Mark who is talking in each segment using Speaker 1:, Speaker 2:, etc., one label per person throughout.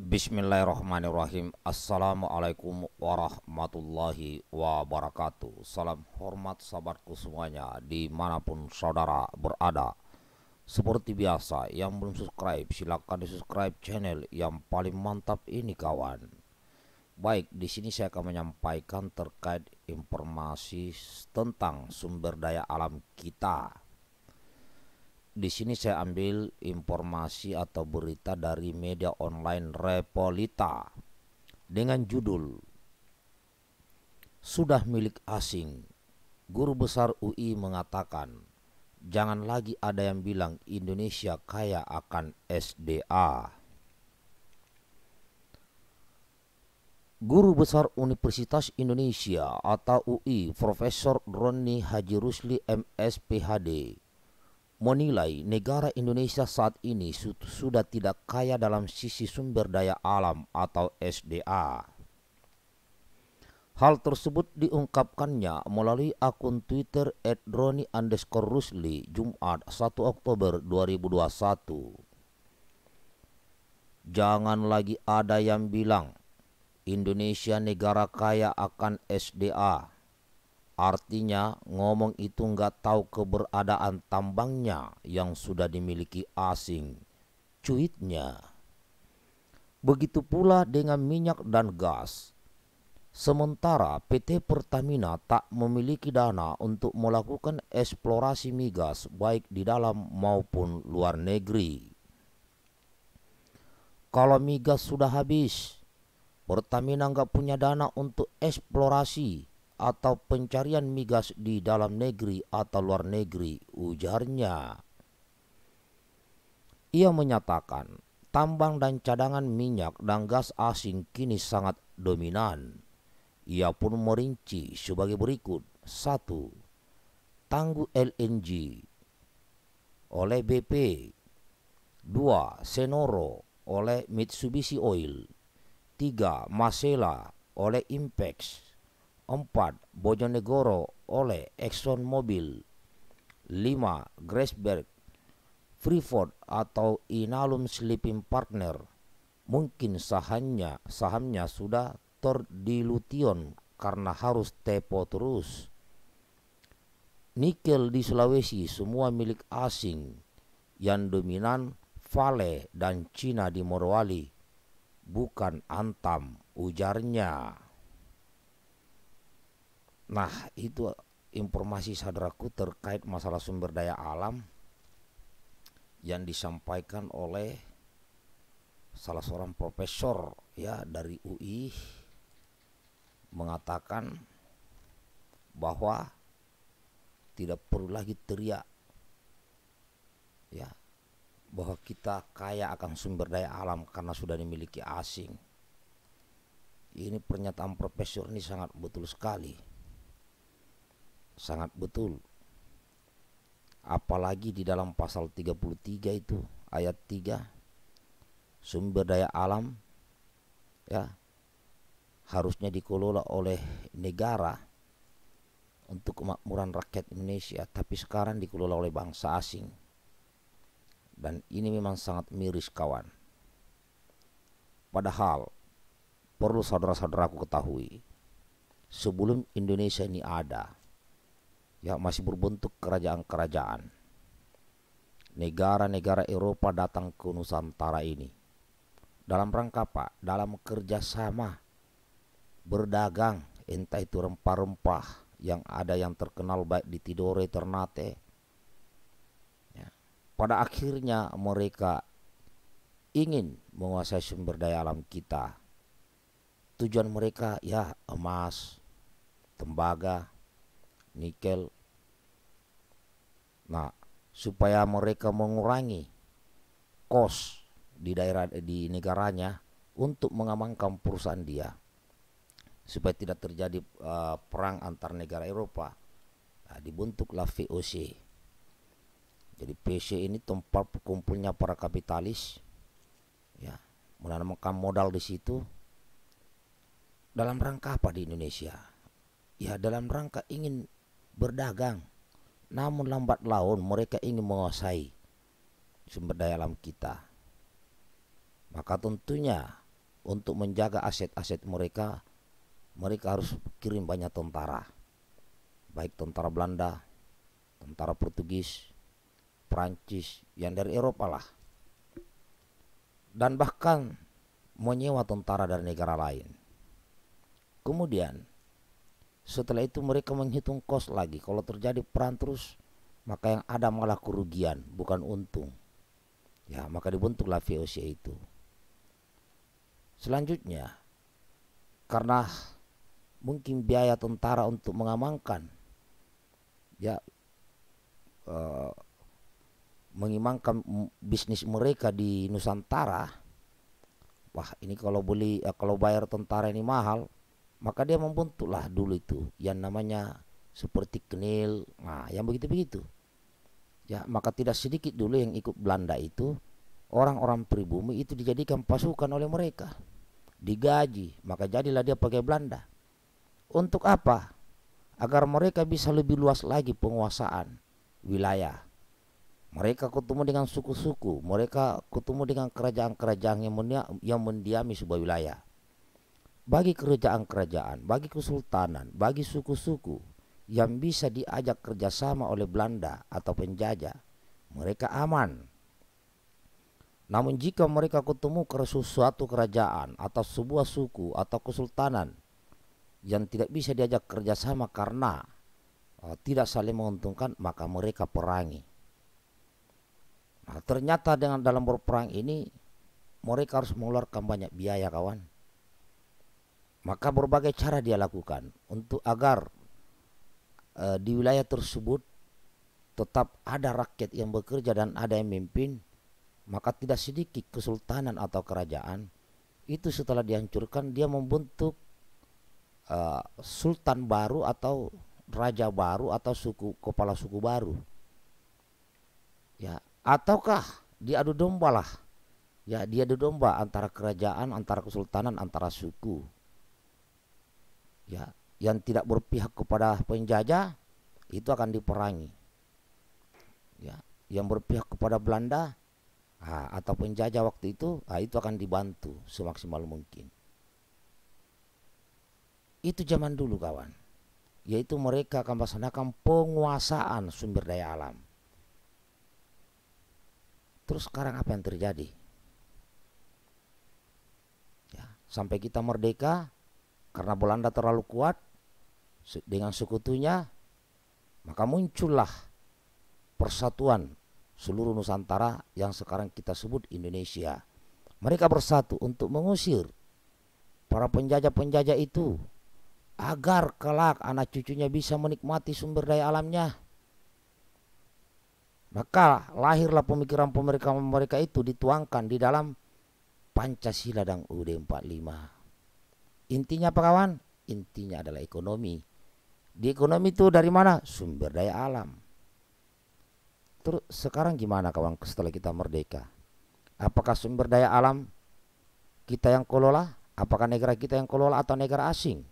Speaker 1: Bismillahirrahmanirrahim Assalamualaikum warahmatullahi wabarakatuh Salam hormat sahabatku semuanya Dimanapun saudara berada Seperti biasa Yang belum subscribe silahkan di subscribe channel Yang paling mantap ini kawan Baik di sini saya akan menyampaikan terkait informasi Tentang sumber daya alam kita di sini saya ambil informasi atau berita dari media online Repolita dengan judul Sudah milik asing. Guru besar UI mengatakan, jangan lagi ada yang bilang Indonesia kaya akan SDA. Guru Besar Universitas Indonesia atau UI, Profesor Roni Haji Rusli MSPHD menilai negara Indonesia saat ini sudah tidak kaya dalam sisi sumber daya alam atau SDA. Hal tersebut diungkapkannya melalui akun Twitter @droni underscore rusli Jumat 1 Oktober 2021. Jangan lagi ada yang bilang Indonesia negara kaya akan SDA Artinya, ngomong itu nggak tahu keberadaan tambangnya yang sudah dimiliki asing. Cuitnya. Begitu pula dengan minyak dan gas. Sementara PT Pertamina tak memiliki dana untuk melakukan eksplorasi migas baik di dalam maupun luar negeri. Kalau migas sudah habis, Pertamina nggak punya dana untuk eksplorasi atau pencarian migas di dalam negeri atau luar negeri, ujarnya. Ia menyatakan, tambang dan cadangan minyak dan gas asing kini sangat dominan. Ia pun merinci sebagai berikut. 1. Tangguh LNG oleh BP. 2. Senoro oleh Mitsubishi Oil. 3. Masela oleh Impex. 4. Bojonegoro oleh Exxon Mobil 5. Graceberg Freeport atau Inalum Sleeping Partner mungkin sahamnya sahamnya sudah terdilution karena harus tepo terus. Nikel di Sulawesi semua milik asing yang dominan Vale dan Cina di Morowali bukan Antam ujarnya. Nah, itu informasi saudaraku terkait masalah sumber daya alam yang disampaikan oleh salah seorang profesor ya dari UI mengatakan bahwa tidak perlu lagi teriak ya bahwa kita kaya akan sumber daya alam karena sudah dimiliki asing. Ini pernyataan profesor ini sangat betul sekali sangat betul. Apalagi di dalam pasal 33 itu ayat 3 sumber daya alam ya harusnya dikelola oleh negara untuk kemakmuran rakyat Indonesia, tapi sekarang dikelola oleh bangsa asing. Dan ini memang sangat miris kawan. Padahal perlu saudara-saudaraku ketahui, sebelum Indonesia ini ada, ya masih berbentuk kerajaan-kerajaan. Negara-negara Eropa datang ke Nusantara ini. Dalam rangka apa? Dalam kerjasama berdagang entah itu rempah-rempah yang ada yang terkenal baik di Tidore, Ternate. Ya. Pada akhirnya mereka ingin menguasai sumber daya alam kita. Tujuan mereka ya emas, tembaga, nikel. Nah, supaya mereka mengurangi kos di daerah di negaranya untuk mengamankan perusahaan dia supaya tidak terjadi uh, perang antar negara Eropa. Nah, dibentuklah VOC. Jadi VOC ini tempat berkumpulnya para kapitalis ya, menanamkan modal di situ dalam rangka apa di Indonesia? Ya, dalam rangka ingin berdagang. Namun lambat laun mereka ingin menguasai sumber daya alam kita. Maka tentunya untuk menjaga aset-aset mereka, mereka harus kirim banyak tentara. Baik tentara Belanda, tentara Portugis, Perancis, yang dari Eropa lah. Dan bahkan menyewa tentara dari negara lain. Kemudian setelah itu mereka menghitung kos lagi. Kalau terjadi perang terus, maka yang ada malah kerugian, bukan untung. Ya, maka dibentuklah VOC itu. Selanjutnya, karena mungkin biaya tentara untuk mengamankan ya uh, mengimangkan bisnis mereka di Nusantara. Wah, ini kalau beli eh, kalau bayar tentara ini mahal, maka dia membentuklah dulu itu yang namanya seperti kenil nah yang begitu begitu ya maka tidak sedikit dulu yang ikut Belanda itu orang-orang pribumi itu dijadikan pasukan oleh mereka digaji maka jadilah dia pakai Belanda untuk apa agar mereka bisa lebih luas lagi penguasaan wilayah mereka ketemu dengan suku-suku mereka ketemu dengan kerajaan-kerajaan yang, mendiami sebuah wilayah bagi kerajaan-kerajaan, bagi kesultanan, bagi suku-suku yang bisa diajak kerjasama oleh Belanda atau penjajah, mereka aman. Namun jika mereka ketemu ke suatu kerajaan atau sebuah suku atau kesultanan yang tidak bisa diajak kerjasama karena uh, tidak saling menguntungkan, maka mereka perangi. Nah, ternyata dengan dalam berperang ini mereka harus mengeluarkan banyak biaya kawan maka berbagai cara dia lakukan untuk agar e, di wilayah tersebut tetap ada rakyat yang bekerja dan ada yang memimpin, maka tidak sedikit kesultanan atau kerajaan itu setelah dihancurkan dia membentuk e, sultan baru atau raja baru atau suku kepala suku baru. Ya, ataukah diadu domba lah. Ya, adu domba antara kerajaan, antara kesultanan, antara suku ya yang tidak berpihak kepada penjajah itu akan diperangi ya yang berpihak kepada Belanda ah, atau penjajah waktu itu ah, itu akan dibantu semaksimal mungkin itu zaman dulu kawan yaitu mereka akan melaksanakan penguasaan sumber daya alam terus sekarang apa yang terjadi ya, sampai kita merdeka karena Belanda terlalu kuat dengan sekutunya, maka muncullah persatuan seluruh Nusantara yang sekarang kita sebut Indonesia. Mereka bersatu untuk mengusir para penjajah-penjajah itu agar kelak anak cucunya bisa menikmati sumber daya alamnya. Maka lahirlah pemikiran mereka mereka itu dituangkan di dalam Pancasila dan UUD 45. Intinya apa kawan? Intinya adalah ekonomi. Di ekonomi itu dari mana? Sumber daya alam. Terus sekarang gimana kawan setelah kita merdeka? Apakah sumber daya alam kita yang kelola? Apakah negara kita yang kelola atau negara asing?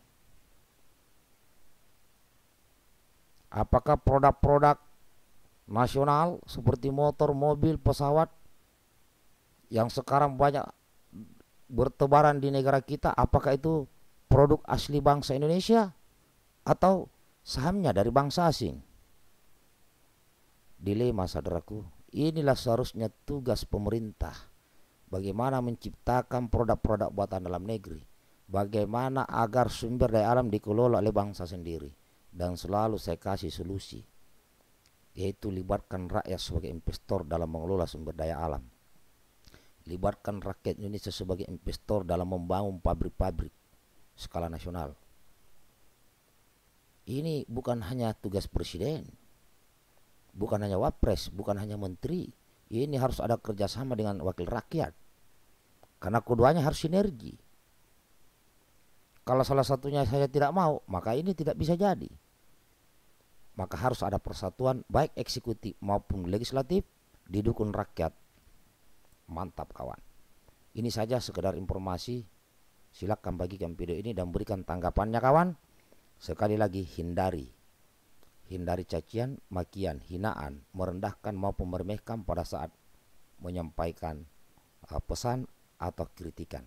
Speaker 1: Apakah produk-produk nasional seperti motor, mobil, pesawat yang sekarang banyak bertebaran di negara kita apakah itu produk asli bangsa Indonesia atau sahamnya dari bangsa asing. Dilema saudaraku, inilah seharusnya tugas pemerintah. Bagaimana menciptakan produk-produk buatan dalam negeri, bagaimana agar sumber daya alam dikelola oleh bangsa sendiri dan selalu saya kasih solusi yaitu libatkan rakyat sebagai investor dalam mengelola sumber daya alam. Libatkan rakyat Indonesia sebagai investor dalam membangun pabrik-pabrik skala nasional. Ini bukan hanya tugas presiden, bukan hanya wapres, bukan hanya menteri. Ini harus ada kerjasama dengan wakil rakyat. Karena keduanya harus sinergi. Kalau salah satunya saya tidak mau, maka ini tidak bisa jadi. Maka harus ada persatuan baik eksekutif maupun legislatif didukung rakyat Mantap kawan. Ini saja sekedar informasi. Silakan bagikan video ini dan berikan tanggapannya kawan. Sekali lagi hindari. Hindari cacian, makian, hinaan, merendahkan maupun meremehkan pada saat menyampaikan e, pesan atau kritikan.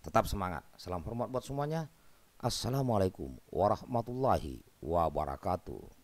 Speaker 1: Tetap semangat. Salam hormat buat semuanya. Assalamualaikum warahmatullahi wabarakatuh.